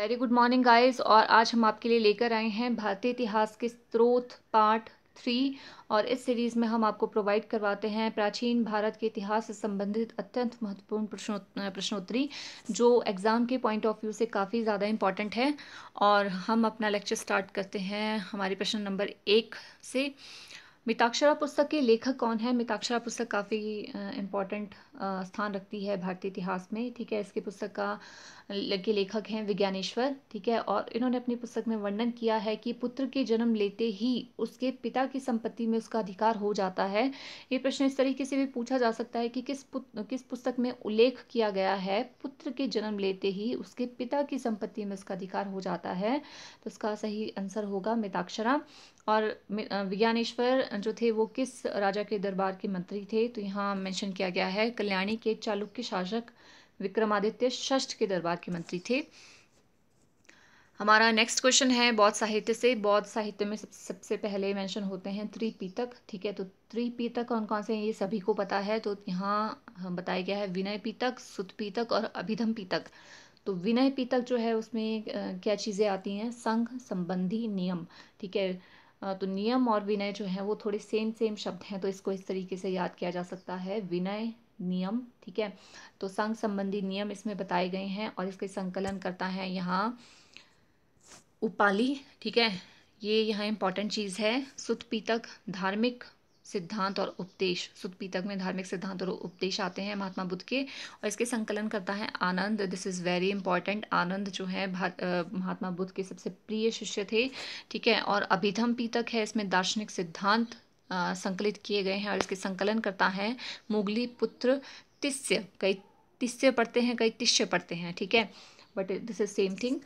very good morning guys और आज हम आपके लिए लेकर आए हैं भारतीय इतिहास के स्रोत पार्ट थ्री और इस सीरीज़ में हम आपको प्रोवाइड करवाते हैं प्राचीन भारत के इतिहास से संबंधित अत्यंत महत्वपूर्ण प्रश्नोत्तरी जो एग्ज़ाम के पॉइंट ऑफ व्यू से काफ़ी ज़्यादा इम्पॉर्टेंट है और हम अपना लेक्चर स्टार्ट करते हैं हमारे प्रश्न नंबर एक से मिताक्षरा पुस्तक के लेखक कौन है मिताक्षरा पुस्तक काफ़ी इम्पॉर्टेंट स्थान रखती है भारतीय इतिहास में ठीक है इसके पुस्तक का के लेखक हैं विज्ञानेश्वर ठीक है और इन्होंने अपनी पुस्तक में वर्णन किया है कि पुत्र के जन्म लेते ही उसके पिता की संपत्ति में उसका अधिकार हो जाता है ये प्रश्न इस तरीके से भी पूछा जा सकता है कि किस किस पुस्तक में उल्लेख किया गया है पुत्र के जन्म लेते ही उसके पिता की संपत्ति में उसका अधिकार हो जाता है तो उसका सही आंसर होगा मिताक्षरा और विज्ञानेश्वर जो थे वो किस राजा के दरबार के मंत्री थे तो यहाँ मैंशन किया गया है कल्याणी के चालुक्य शासक विक्रमादित्य षष्ठ के दरबार के मंत्री थे हमारा नेक्स्ट क्वेश्चन है बौद्ध साहित्य से बौद्ध साहित्य में सब, सबसे पहले मेंशन होते हैं त्रिपीतक ठीक है तो त्रिपीतक कौन कौन से हैं ये सभी को पता है तो यहाँ हम बताया गया है विनय पीतक सुत पीतक और अभिधम पीतक तो विनय पीतक जो है उसमें क्या चीज़ें आती हैं संघ संबंधी नियम ठीक है तो नियम और विनय जो है वो थोड़े सेम सेम शब्द हैं तो इसको इस तरीके से याद किया जा सकता है विनय नियम ठीक है तो संघ संबंधी नियम इसमें बताए गए हैं और इसके संकलन करता है यहाँ उपाली ठीक है ये यहाँ इम्पॉर्टेंट चीज़ है सुतपीतक धार्मिक सिद्धांत और उपदेश सुतपीतक में धार्मिक सिद्धांत और उपदेश आते हैं महात्मा बुद्ध के और इसके संकलन करता है Anand this is very important Anand जो है महात्मा बुद्ध के सबसे प्रिय शिष्य थे ठीक है और अभिधम पीतक है इसमें दार्शनिक सिद्धांत संकलित किए गए हैं और इसके संकलन करता है मुगली पुत्र तिस्य कई तिस्य पढ़ते हैं कई तिश्य पढ़ते हैं ठीक है but this is same thing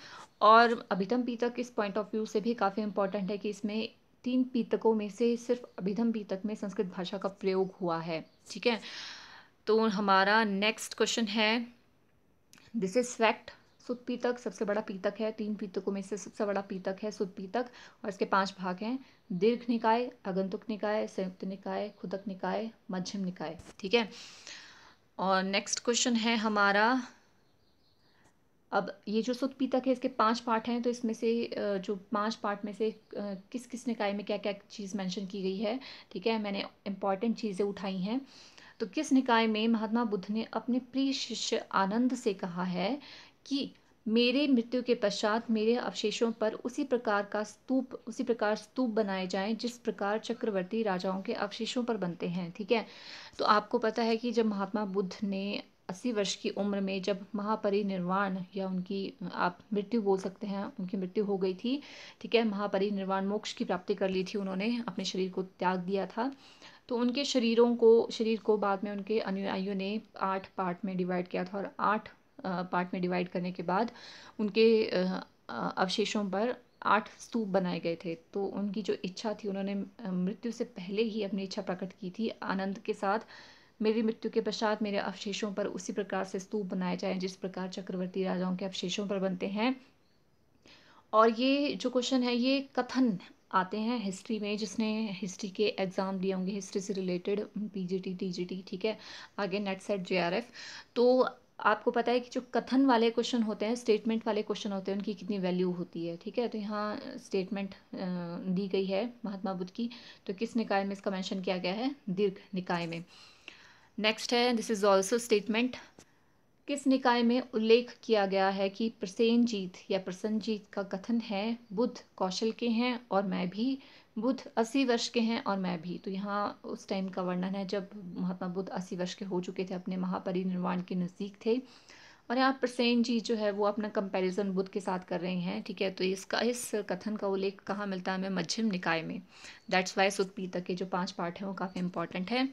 और अभिधम पीतक इस पॉइंट ऑफ व्यू से भी काफ़ी इंपॉर्टेंट है कि इसमें तीन पीतकों में से सिर्फ अभिधम पीतक में संस्कृत भाषा का प्रयोग हुआ है ठीक है तो हमारा नेक्स्ट क्वेश्चन है दिस इज फैक्ट सुदपीतक सबसे बड़ा पीतक है तीन पीतकों में से सबसे बड़ा पीतक है सुदपीतक और इसके पांच भाग हैं दीर्घ निकाय आगंतुक निकाय संयुक्त निकाय खुदक निकाय मध्यम निकाय ठीक है और नेक्स्ट क्वेश्चन है हमारा अब ये जो सुत पीतक है इसके पांच पार्ट हैं तो इसमें से जो पांच पार्ट में से किस किस निकाय में क्या क्या चीज़ मेंशन की गई है ठीक है मैंने इंपॉर्टेंट चीज़ें उठाई हैं तो किस निकाय में महात्मा बुद्ध ने अपने प्रिय शिष्य आनंद से कहा है कि मेरे मृत्यु के पश्चात मेरे अवशेषों पर उसी प्रकार का स्तूप उसी प्रकार स्तूप बनाए जाएं जिस प्रकार चक्रवर्ती राजाओं के अवशेषों पर बनते हैं ठीक है तो आपको पता है कि जब महात्मा बुद्ध ने अस्सी वर्ष की उम्र में जब महापरिनिर्वाण या उनकी आप मृत्यु बोल सकते हैं उनकी मृत्यु हो गई थी ठीक है महापरिनिर्वाण मोक्ष की प्राप्ति कर ली थी उन्होंने अपने शरीर को त्याग दिया था तो उनके शरीरों को शरीर को बाद में उनके अनुयायियों ने आठ पार्ट में डिवाइड किया था और आठ पार्ट में डिवाइड करने के बाद उनके अवशेषों पर आठ स्तूप बनाए गए थे तो उनकी जो इच्छा थी उन्होंने मृत्यु से पहले ही अपनी इच्छा प्रकट की थी आनंद के साथ मेरी मृत्यु के पश्चात मेरे अवशेषों पर उसी प्रकार से स्तूप बनाए जाएं जिस प्रकार चक्रवर्ती राजाओं के अवशेषों पर बनते हैं और ये जो क्वेश्चन है ये कथन आते हैं हिस्ट्री में जिसने हिस्ट्री के एग्ज़ाम दिए होंगे हिस्ट्री से रिलेटेड पीजीटी टीजीटी ठीक है आगे नेट सेट जेआरएफ तो आपको पता है कि जो कथन वाले क्वेश्चन होते हैं स्टेटमेंट वाले क्वेश्चन होते हैं उनकी कितनी वैल्यू होती है ठीक है तो यहाँ स्टेटमेंट दी गई है महात्मा बुद्ध की तो किस निकाय में इसका मेंशन किया गया है दीर्घ निकाय में नेक्स्ट है दिस इज़ ऑल्सो स्टेटमेंट किस निकाय में उल्लेख किया गया है कि जीत या प्रसन्नजीत का कथन है बुद्ध कौशल के हैं और मैं भी बुद्ध अस्सी वर्ष के हैं और मैं भी तो यहाँ उस टाइम का वर्णन है जब महात्मा बुद्ध अस्सी वर्ष के हो चुके थे अपने महापरिनिर्वाण के नज़दीक थे और यहाँ प्रसेन जी जो है वो अपना कंपैरिजन बुद्ध के साथ कर रहे हैं ठीक है तो इसका इस कथन का उल्लेख कहाँ मिलता है हमें मध्यम निकाय में दैट्स वाई सुतपी तक के जो पांच पार्ट हैं वो काफ़ी इंपॉर्टेंट है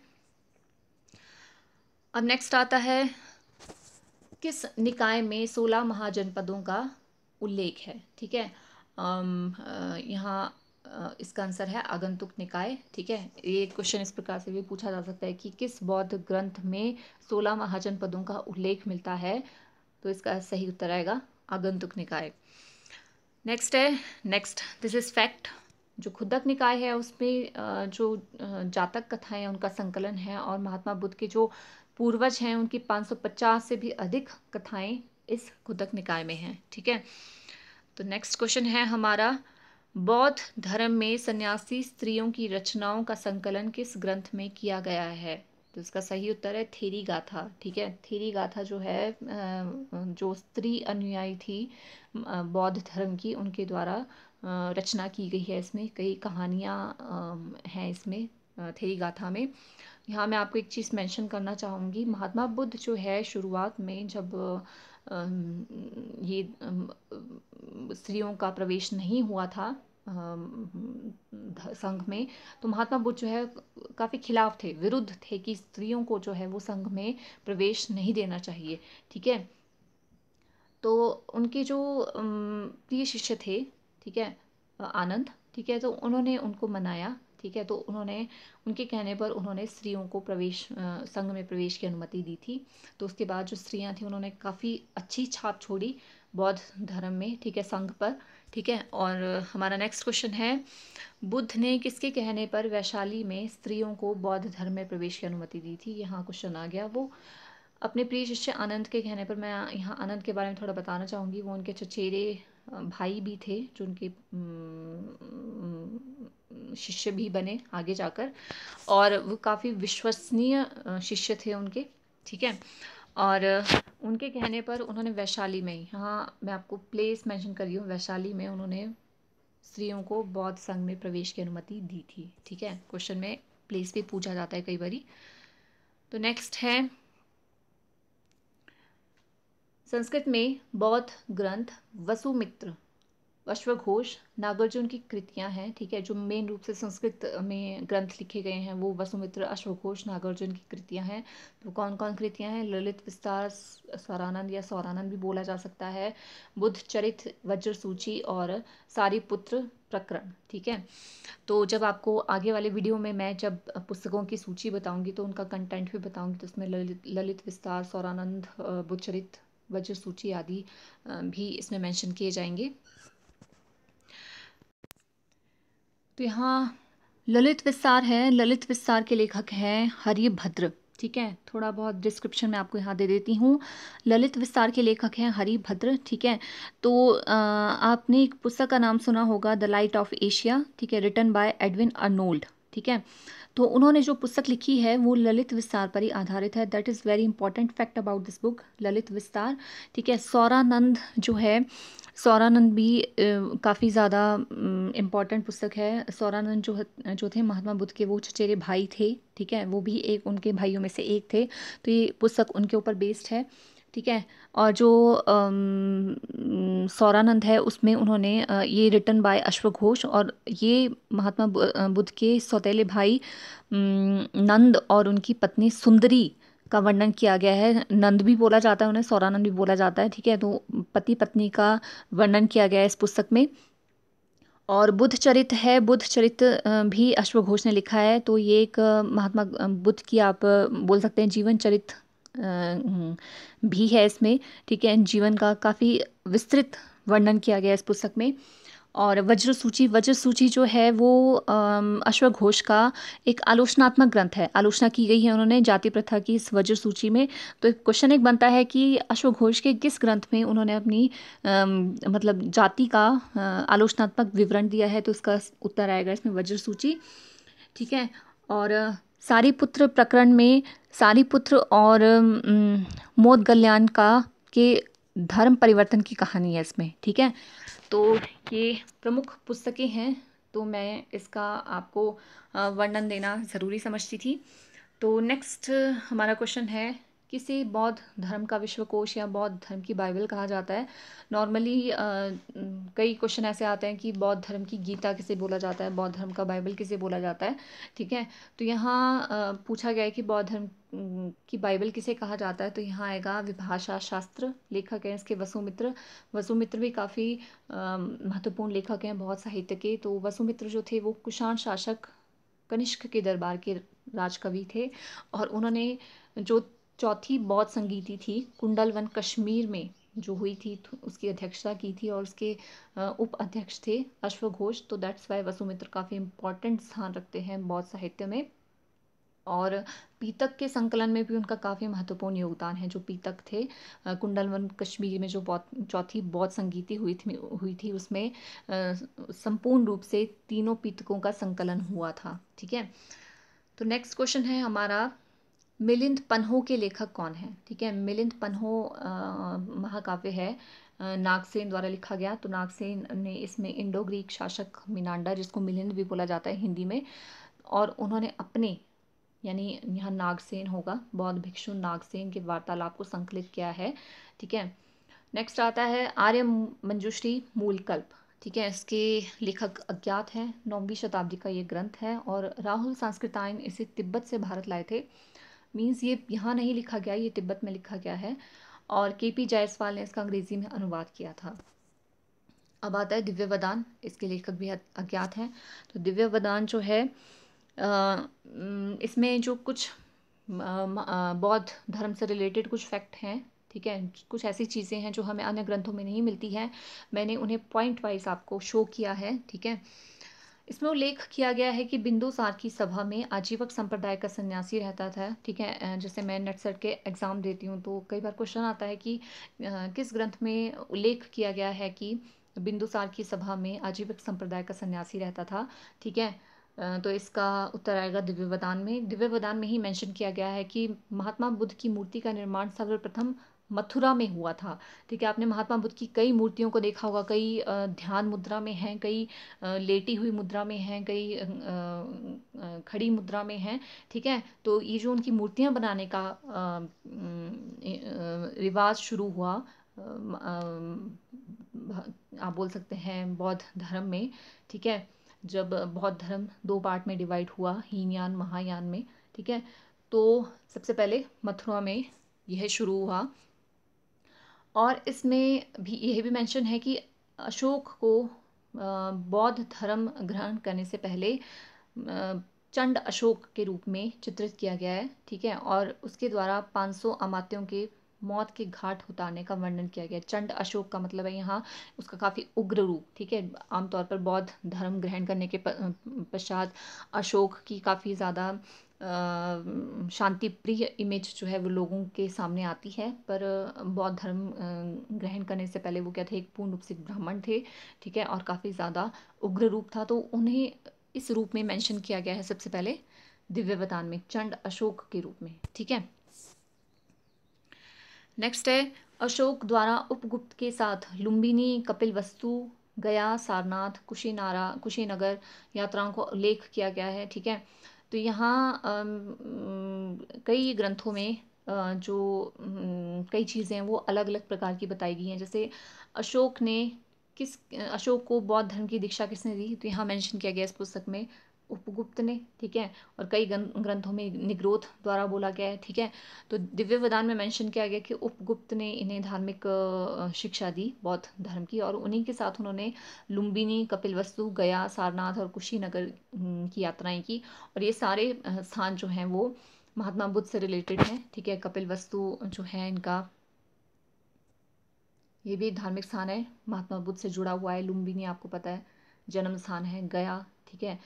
अब नेक्स्ट आता है किस निकाय में सोलह महाजनपदों का उल्लेख है ठीक है यहाँ इसका आंसर है आगंतुक निकाय ठीक है ये क्वेश्चन इस प्रकार से भी पूछा जा सकता है कि किस बौद्ध ग्रंथ में सोलह महाजन पदों का उल्लेख मिलता है तो इसका सही उत्तर आएगा आगंतुक निकाय नेक्स्ट है नेक्स्ट दिस इज़ फैक्ट जो खुदक निकाय है उसमें जो जातक कथाएं उनका संकलन है और महात्मा बुद्ध के जो पूर्वज हैं उनकी 550 से भी अधिक कथाएं इस खुदक निकाय में हैं ठीक है तो नेक्स्ट क्वेश्चन है हमारा बौद्ध धर्म में सन्यासी स्त्रियों की रचनाओं का संकलन किस ग्रंथ में किया गया है तो इसका सही उत्तर है थेरी गाथा ठीक है थेरी गाथा जो है जो स्त्री अनुयायी थी बौद्ध धर्म की उनके द्वारा रचना की गई है इसमें कई कहानियाँ हैं इसमें थेरी गाथा में यहाँ मैं आपको एक चीज़ मेंशन करना चाहूँगी महात्मा बुद्ध जो है शुरुआत में जब ये स्त्रियों का प्रवेश नहीं हुआ था संघ में तो महात्मा बुद्ध जो है काफ़ी खिलाफ थे विरुद्ध थे कि स्त्रियों को जो है वो संघ में प्रवेश नहीं देना चाहिए ठीक है तो उनके जो प्रिय शिष्य थे ठीक है आनंद ठीक है तो उन्होंने उनको मनाया ठीक है तो उन्होंने उनके कहने पर उन्होंने स्त्रियों को प्रवेश संघ में प्रवेश की अनुमति दी थी तो उसके बाद जो स्त्रियां थी उन्होंने काफ़ी अच्छी छाप छोड़ी बौद्ध धर्म में ठीक है संघ पर ठीक है और हमारा नेक्स्ट क्वेश्चन है बुद्ध ने किसके कहने पर वैशाली में स्त्रियों को बौद्ध धर्म में प्रवेश की अनुमति दी थी यहाँ क्वेश्चन आ गया वो अपने प्रिय शिष्य आनंद के कहने पर मैं यहाँ आनंद के बारे में थोड़ा बताना चाहूँगी वो उनके चचेरे भाई भी थे जो उनके शिष्य भी बने आगे जाकर और वो काफ़ी विश्वसनीय शिष्य थे उनके ठीक है और उनके कहने पर उन्होंने वैशाली में हाँ मैं आपको प्लेस मेंशन कर रही हूँ वैशाली में उन्होंने स्त्रियों को बौद्ध संघ में प्रवेश की अनुमति दी थी ठीक है क्वेश्चन में प्लेस भी पूछा जाता है कई बारी तो नेक्स्ट है संस्कृत में बौद्ध ग्रंथ वसुमित्र अश्वघोष नागार्जुन की कृतियां हैं ठीक है जो मेन रूप से संस्कृत में ग्रंथ लिखे गए हैं वो वसुमित्र अश्वघोष नागार्जुन की कृतियां हैं तो कौन कौन कृतियां हैं ललित विस्तार स्वरानंद या सौरानंद भी बोला जा सकता है बुद्ध चरित वज्र सूची और सारी पुत्र प्रकरण ठीक है तो जब आपको आगे वाले वीडियो में मैं जब पुस्तकों की सूची बताऊंगी तो उनका कंटेंट भी बताऊंगी तो उसमें ललित ललित विस्तार सौरानंद चरित वज्र सूची आदि भी इसमें मेंशन किए जाएंगे तो यहाँ ललित विस्तार है ललित विस्तार के लेखक हैं हरिभद्र ठीक है थोड़ा बहुत डिस्क्रिप्शन मैं आपको यहाँ दे देती हूँ ललित विस्तार के लेखक हैं हरिभद्र ठीक है तो आ, आपने एक पुस्तक का नाम सुना होगा द लाइट ऑफ एशिया ठीक है रिटर्न बाय एडविन अर्नोल्ड ठीक है तो उन्होंने जो पुस्तक लिखी है वो ललित विस्तार पर ही आधारित है that is very important fact about this book Lalita Vistara ठीक है सौरानंद जो है सौरानंद भी काफ़ी ज़्यादा इम्पॉर्टेंट पुस्तक है सौरानंद जो जो थे महात्मा बुद्ध के वो चचेरे भाई थे ठीक है वो भी एक उनके भाइयों में से एक थे तो ये पुस्तक उनके ऊपर बेस्ड है ठीक है और जो सौरानंद है उसमें उन्होंने ये रिटर्न बाय अश्व घोष और ये महात्मा बुद्ध के सौतेले भाई नंद और उनकी पत्नी सुंदरी का वर्णन किया गया है नंद भी बोला जाता है उन्हें सौरानंद भी बोला जाता है ठीक है तो पति पत्नी का वर्णन किया गया है इस पुस्तक में और बुद्ध चरित है बुद्ध चरित भी अश्वघोष ने लिखा है तो ये एक महात्मा बुद्ध की आप बोल सकते हैं जीवन चरित भी है इसमें ठीक है जीवन का काफ़ी विस्तृत वर्णन किया गया इस पुस्तक में और वज्र सूची वज्र सूची जो है वो अश्वघोष का एक आलोचनात्मक ग्रंथ है आलोचना की गई है उन्होंने जाति प्रथा की इस वज्र सूची में तो क्वेश्चन एक बनता है कि अश्वघोष के किस ग्रंथ में उन्होंने अपनी आ, मतलब जाति का आलोचनात्मक विवरण दिया है तो उसका उत्तर आएगा इसमें वज्र सूची ठीक है और पुत्र प्रकरण में पुत्र और मोद गल्याण का के धर्म परिवर्तन की कहानी है इसमें ठीक है तो ये प्रमुख पुस्तकें हैं तो मैं इसका आपको वर्णन देना ज़रूरी समझती थी तो नेक्स्ट हमारा क्वेश्चन है किसे बौद्ध धर्म का विश्वकोश या बौद्ध धर्म की बाइबल कहा जाता है नॉर्मली कई क्वेश्चन ऐसे आते हैं कि बौद्ध धर्म की गीता किसे बोला जाता है बौद्ध धर्म का बाइबल किसे बोला जाता है ठीक है तो यहाँ पूछा गया है कि बौद्ध धर्म की बाइबल किसे कहा जाता है तो यहाँ आएगा विभाषा शास्त्र लेखक हैं इसके वसुमित्र वसुमित्र भी काफ़ी महत्वपूर्ण लेखक हैं बहुत साहित्य के तो वसुमित्र जो थे वो कुषाण शासक कनिष्क के दरबार के राजकवि थे और उन्होंने जो चौथी बौद्ध संगीति थी कुंडल वन कश्मीर में जो हुई थी उसकी अध्यक्षता की थी और उसके उप अध्यक्ष थे अश्व घोष तो दैट्स वाई वसुमित्र काफ़ी इम्पोर्टेंट स्थान रखते हैं बौद्ध साहित्य में और पीतक के संकलन में भी उनका काफ़ी महत्वपूर्ण योगदान है जो पीतक थे कुंडलवन कश्मीर में जो बौद्ध चौथी बौद्ध संगीति हुई थी हुई थी उसमें संपूर्ण रूप से तीनों पीतकों का संकलन हुआ था ठीक है तो नेक्स्ट क्वेश्चन है हमारा मिलिंद पन्हो के लेखक कौन हैं ठीक है मिलिंद पन्हो महाकाव्य है नागसेन द्वारा लिखा गया तो नागसेन ने इसमें इंडो ग्रीक शासक मिनांडा जिसको मिलिंद भी बोला जाता है हिंदी में और उन्होंने अपने यानी यहाँ नागसेन होगा बौद्ध भिक्षु नागसेन के वार्तालाप को संकलित किया है ठीक है नेक्स्ट आता है आर्य मंजुश्री मूलकल्प ठीक है इसके लेखक अज्ञात हैं नौवीं शताब्दी का ये ग्रंथ है और राहुल सांस्कृतायन इसे तिब्बत से भारत लाए थे मीन्स ये यहाँ नहीं लिखा गया ये तिब्बत में लिखा गया है और के पी जायसवाल ने इसका अंग्रेज़ी में अनुवाद किया था अब आता है दिव्य वदान इसके लेखक भी अज्ञात हैं तो दिव्य वदान जो है इसमें जो कुछ बौद्ध धर्म से रिलेटेड कुछ फैक्ट हैं ठीक है कुछ ऐसी चीज़ें हैं जो हमें अन्य ग्रंथों में नहीं मिलती हैं मैंने उन्हें पॉइंट वाइज आपको शो किया है ठीक है इसमें उल्लेख किया गया है कि बिंदुसार की सभा में आजीवक संप्रदाय का सन्यासी रहता था ठीक है जैसे मैं नेट सेट के एग्ज़ाम देती हूँ तो कई बार क्वेश्चन आता है कि किस ग्रंथ में उल्लेख किया गया है कि बिंदुसार की सभा में आजीवक संप्रदाय का सन्यासी रहता था ठीक है तो इसका उत्तर आएगा दिव्य वदान में दिव्य वदान में ही मेंशन किया गया है कि महात्मा बुद्ध की मूर्ति का निर्माण सर्वप्रथम मथुरा में हुआ था ठीक है आपने महात्मा बुद्ध की कई मूर्तियों को देखा होगा कई ध्यान मुद्रा में हैं कई लेटी हुई मुद्रा में हैं कई खड़ी मुद्रा में हैं ठीक है तो ये जो उनकी मूर्तियाँ बनाने का रिवाज शुरू हुआ आप बोल सकते हैं बौद्ध धर्म में ठीक है जब बौद्ध धर्म दो पार्ट में डिवाइड हुआ हीनयान महायान में ठीक है तो सबसे पहले मथुरा में यह शुरू हुआ और इसमें भी यह भी मेंशन है कि अशोक को बौद्ध धर्म ग्रहण करने से पहले चंड अशोक के रूप में चित्रित किया गया है ठीक है और उसके द्वारा 500 अमात्यों के मौत के घाट उतारने का वर्णन किया गया चंड अशोक का मतलब है यहाँ उसका काफ़ी उग्र रूप ठीक है आमतौर पर बौद्ध धर्म ग्रहण करने के पश्चात अशोक की काफ़ी ज़्यादा शांति प्रिय इमेज जो है वो लोगों के सामने आती है पर बौद्ध धर्म ग्रहण करने से पहले वो क्या थे एक पूर्ण रूप से ब्राह्मण थे ठीक है और काफ़ी ज़्यादा उग्र रूप था तो उन्हें इस रूप में मेंशन किया गया है सबसे पहले दिव्यवतान में चंड अशोक के रूप में ठीक है नेक्स्ट है अशोक द्वारा उपगुप्त के साथ लुम्बिनी कपिल वस्तु गया सारनाथ कुशीनारा कुशीनगर यात्राओं का उल्लेख किया गया है ठीक है तो यहाँ कई ग्रंथों में जो कई चीज़ें हैं वो अलग अलग प्रकार की बताई गई हैं जैसे अशोक ने किस अशोक को बौद्ध धर्म की दीक्षा किसने दी तो यहाँ मेंशन किया गया इस पुस्तक में उपगुप्त ने ठीक है और कई ग्रंथों में निग्रोथ द्वारा बोला गया है ठीक है तो दिव्य विधान में मेंशन किया गया कि उपगुप्त ने इन्हें धार्मिक शिक्षा दी बौद्ध धर्म की और उन्हीं के साथ उन्होंने लुम्बिनी कपिलवस्तु गया सारनाथ और कुशीनगर की यात्राएं की और ये सारे स्थान जो हैं वो महात्मा बुद्ध से रिलेटेड हैं ठीक है कपिल वस्तु जो है इनका ये भी धार्मिक स्थान है महात्मा बुद्ध से जुड़ा हुआ है लुम्बिनी आपको पता है जन्म स्थान है गया ठीक है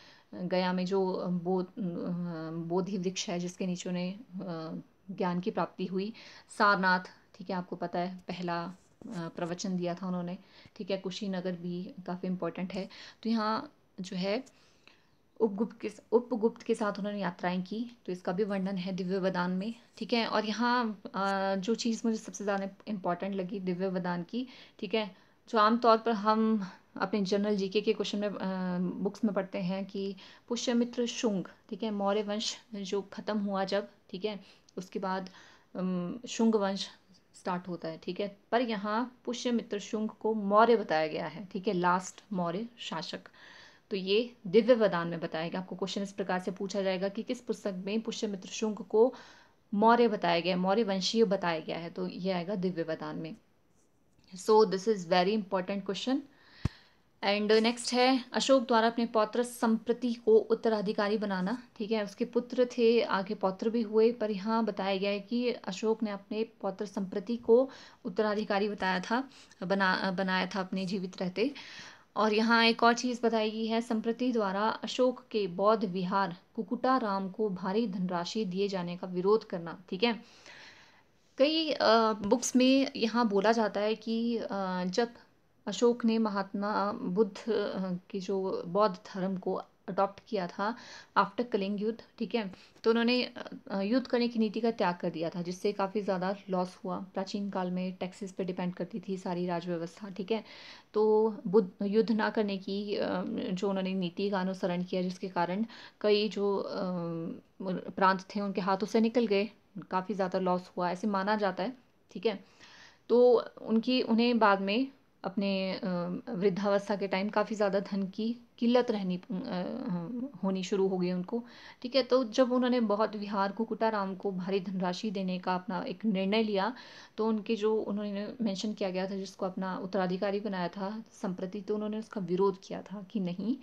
गया में जो बोध बोधि वृक्ष है जिसके नीचे उन्हें ज्ञान की प्राप्ति हुई सारनाथ ठीक है आपको पता है पहला प्रवचन दिया था उन्होंने ठीक है कुशीनगर भी काफ़ी इम्पोर्टेंट है तो यहाँ जो है उपगुप्त के उपगुप्त के साथ उन्होंने यात्राएं की तो इसका भी वर्णन है दिव्य वदान में ठीक है और यहाँ जो चीज़ मुझे सबसे ज़्यादा इम्पॉर्टेंट लगी दिव्य वदान की ठीक है जो आमतौर पर हम अपने जनरल जीके के क्वेश्चन में आ, बुक्स में पढ़ते हैं कि पुष्यमित्र शुंग ठीक है मौर्य वंश जो ख़त्म हुआ जब ठीक है उसके बाद शुंग वंश स्टार्ट होता है ठीक है पर यहाँ पुष्यमित्र शुंग को मौर्य बताया गया है ठीक है लास्ट मौर्य शासक तो ये दिव्य वदान में बताया गया आपको क्वेश्चन इस प्रकार से पूछा जाएगा कि किस पुस्तक में पुष्यमित्र शुंग को मौर्य बताया गया मौर्य वंशीय बताया गया है तो ये आएगा दिव्य वदान में so this is very important question and next है अशोक द्वारा अपने पौत्र संप्रति को उत्तराधिकारी बनाना ठीक है उसके पुत्र थे आगे पौत्र भी हुए पर यहाँ बताया गया है कि अशोक ने अपने पौत्र संप्रति को उत्तराधिकारी बताया था बना बनाया था अपने जीवित रहते और यहाँ एक और चीज़ बताई गई है संप्रति द्वारा अशोक के बौद्ध विहार कुकुटा राम को भारी धनराशि दिए जाने का विरोध करना ठीक है कई बुक्स में यहाँ बोला जाता है कि जब अशोक ने महात्मा बुद्ध की जो बौद्ध धर्म को अडॉप्ट किया था आफ्टर कलिंग युद्ध ठीक है तो उन्होंने युद्ध करने की नीति का त्याग कर दिया था जिससे काफ़ी ज़्यादा लॉस हुआ प्राचीन काल में टैक्सेस पे डिपेंड करती थी सारी राज व्यवस्था ठीक है तो बुद्ध युद्ध ना करने की जो उन्होंने नीति का अनुसरण किया जिसके कारण कई जो प्रांत थे उनके हाथों से निकल गए काफ़ी ज़्यादा लॉस हुआ ऐसे माना जाता है ठीक है तो उनकी उन्हें बाद में अपने वृद्धावस्था के टाइम काफ़ी ज़्यादा धन की किल्लत रहनी होनी शुरू हो गई उनको ठीक है तो जब उन्होंने बहुत विहार को कुटाराम को भारी धनराशि देने का अपना एक निर्णय लिया तो उनके जो उन्होंने मेंशन किया गया था जिसको अपना उत्तराधिकारी बनाया था संप्रति तो उन्होंने उसका विरोध किया था कि नहीं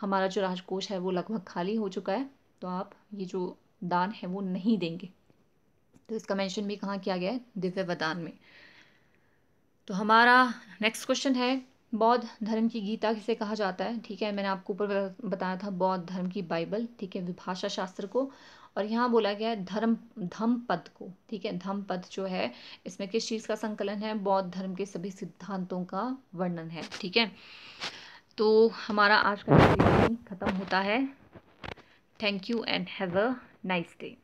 हमारा जो राजकोष है वो लगभग खाली हो चुका है तो आप ये जो दान है वो नहीं देंगे तो इसका मेंशन भी कहाँ किया गया है दिव्य वदान में तो हमारा नेक्स्ट क्वेश्चन है बौद्ध धर्म की गीता किसे कहा जाता है ठीक है मैंने आपको ऊपर बताया था बौद्ध धर्म की बाइबल ठीक है विभाषा शास्त्र को और यहाँ बोला गया है धर्म धम पद को ठीक है धम पद जो है इसमें किस चीज़ का संकलन है बौद्ध धर्म के सभी सिद्धांतों का वर्णन है ठीक है तो हमारा आज का खत्म होता है thank you and have a nice day